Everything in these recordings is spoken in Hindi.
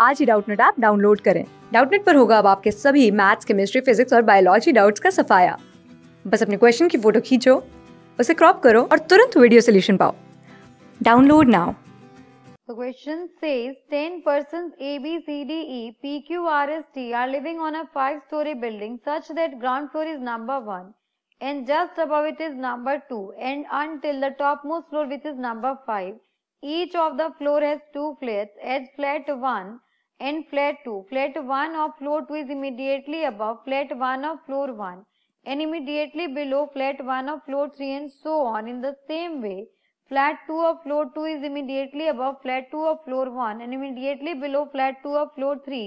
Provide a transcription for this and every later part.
आज ही डाउटनेट ऐप डाउनलोड करें डाउटनेट पर होगा अब आपके सभी मैथ्स केमिस्ट्री फिजिक्स और बायोलॉजी डाउट्स का सफाया बस अपने क्वेश्चन की फोटो खींचो उसे क्रॉप करो और तुरंत वीडियो सोल्यूशन पाओ download now The question says 10 persons A, B, C, D, E, P, Q, R, S, T are living on a five story building such that ground floor is number 1 and just above it is number 2 and until the topmost floor which is number 5. Each of the floor has two flats, edge flat 1 and flat two flat one of floor two is immediately above flat one of floor one and immediately below flat one of floor three and so on in the same way flat two of floor two is immediately above flat two of floor one and immediately below flat two of floor three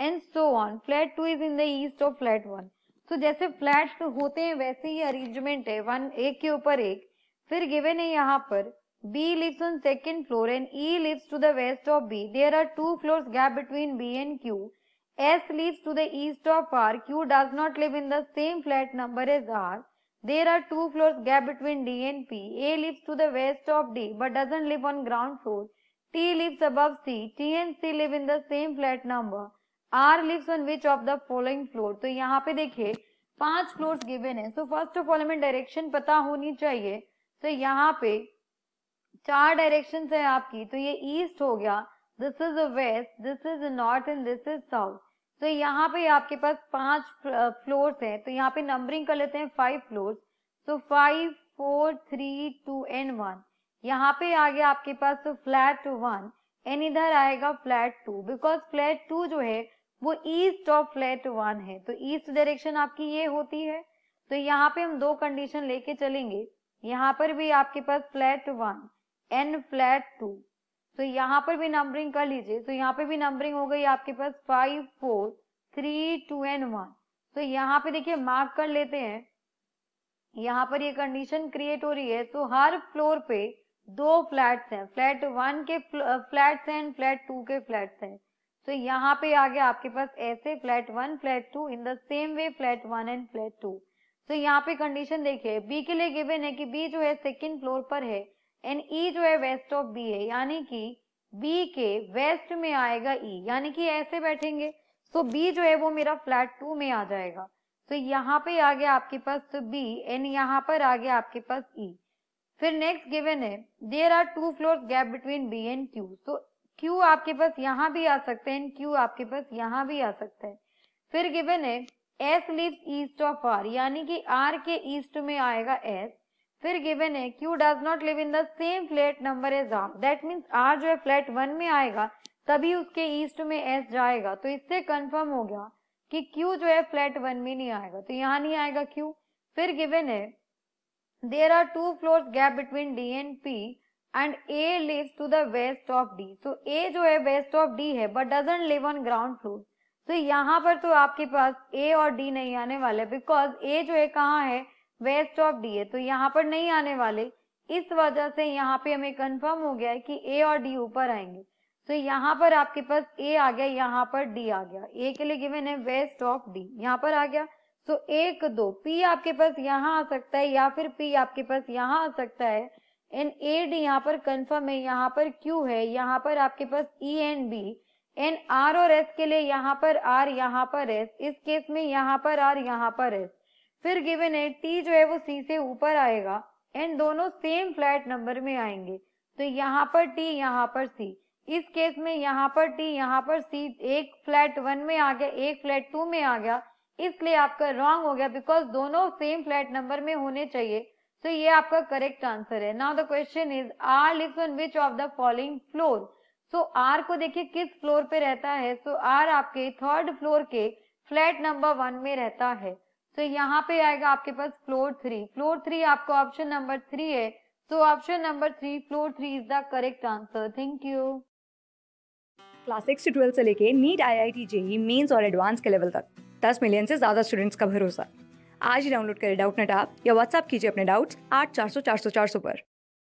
and so on flat two is in the east of flat one so जैसे फ्लैट होते हैं वैसे ही अरेन्जमेंट है one, एक के ऊपर एक फिर गिवेन है यहाँ पर B lives on second floor and E lives to the west of B. There are two floors gap between B and Q. S lives to the east of R. Q does not live in the same flat number as R. There are two floors gap between D and P. A lives to the west of D but doesn't live on ground floor. T lives above C. T and C live in the same flat number. R lives on which of the following floor? तो यहाँ पे देखिए पांच फ्लोर्स गिवन है सो फर्स्ट ऑफ ऑल हमें डायरेक्शन पता होनी चाहिए तो so, यहाँ पे चार डायरेक्शन है आपकी तो ये ईस्ट हो गया this is west this is north and this is south तो यहाँ पे आपके पास पांच फ्लोर है तो यहाँ पे नंबरिंग कर लेते हैं फाइव फ्लोर तो five four three two and one यहाँ पे आ गया आपके पास तो फ्लैट वन एन इधर आएगा flat two because flat two जो है वो ईस्ट ऑफ फ्लैट वन है तो ईस्ट डायरेक्शन आपकी ये होती है तो यहाँ पे हम दो कंडीशन लेके चलेंगे यहाँ पर भी आपके पास flat one and flat two तो यहाँ पर भी नंबरिंग कर लीजिए तो यहाँ पे भी नंबरिंग हो गई आपके पास five four three two and one तो यहाँ पे देखिए मार्क कर लेते हैं यहाँ पर ये कंडीशन क्रिएट हो रही है तो हर फ्लोर पे दो फ्लैट्स हैं फ्लैट वन के फ्लैट्स हैं फ्लैट टू के फ्लैट्स हैं तो यहाँ पे आ गया आपके पास ऐसे flat one flat two in the same way flat one and flat two तो यहाँ पे कंडीशन देखिए बी के लिए गिवन है कि बी जो है सेकेंड फ्लोर पर है एंड ई जो है वेस्ट ऑफ बी है यानी कि बी के वेस्ट में आएगा ई e, यानी कि ऐसे बैठेंगे सो so, बी जो है वो मेरा फ्लैट टू में आ जाएगा तो so, यहाँ पे आ गया आपके पास बी एंड यहाँ पर आ गया आपके पास ई e. फिर नेक्स्ट गिवन है there are two floor gap between B and Q so Q आपके पास यहाँ भी आ सकते हैं क्यू आपके पास यहाँ भी आ सकता है फिर गिवन है S lives east of R यानी कि आर के ईस्ट में आएगा एस फिर गिवन है Q does not live in the same flat number as R that means R जो है फ्लैट वन में आएगा तभी उसके ईस्ट में एस जाएगा तो इससे कंफर्म हो गया कि क्यू जो है फ्लैट वन में नहीं आएगा तो यहाँ नहीं आएगा क्यू फिर गिवन है there are two floor gap between D and P and A live to the west of D so A जो है वेस्ट ऑफ डी है but doesn't live on ground floor तो यहाँ पर तो आपके पास ए और डी नहीं आने वाले बिकॉज ए जो है कहाँ है वेस्ट ऑफ डी है तो यहाँ पर नहीं आने वाले इस वजह से यहाँ पे हमें कंफर्म हो गया है कि ए और डी ऊपर आएंगे तो so, यहाँ पर आपके पास ए आ गया यहाँ पर डी आ गया ए के लिए गिवन है वेस्ट ऑफ डी यहाँ पर आ गया सो so, एक दो पी आपके पास यहाँ आ सकता है या फिर पी आपके पास यहाँ आ सकता है एन ए डी यहाँ पर कंफर्म है यहाँ पर क्यू है यहाँ पर आपके पास E N B N R और एस के लिए यहाँ पर आर यहाँ पर एस इस केस में यहाँ पर आर यहाँ पर एस फिर गिवन है टी जो है वो सी से ऊपर आएगा एंड दोनों सेम फ्लैट नंबर में आएंगे तो यहाँ पर टी यहाँ पर सी इस केस में यहाँ पर टी यहाँ पर सी एक फ्लैट वन में आ गया एक फ्लैट टू में आ गया इसलिए आपका रॉन्ग हो गया बिकॉज दोनों सेम फ्लैट नंबर में होने चाहिए सो तो ये आपका करेक्ट आंसर है now the question is R lives on which of the following floor so R को देखिए किस फ्लोर पे रहता है सो so, आर आपके थर्ड फ्लोर के फ्लैट नंबर वन में रहता है so, तो यहाँ पे आएगा आपके पास फ्लोर थ्री फ्लोर थ्री आपका ऑप्शन नंबर थ्री है so option number three floor three is the correct answer thank you class six से ट्वेल्थ से लेके NEET I I T JEE Mains और एडवांस के लेवल तक दस मिलियन से ज्यादा स्टूडेंट्स का भरोसा आज ही डाउनलोड करें डाउट नेट आप या व्हाट्सअप कीजिए अपने डाउट्स आठ चार सौ चार सौ चार सौ पर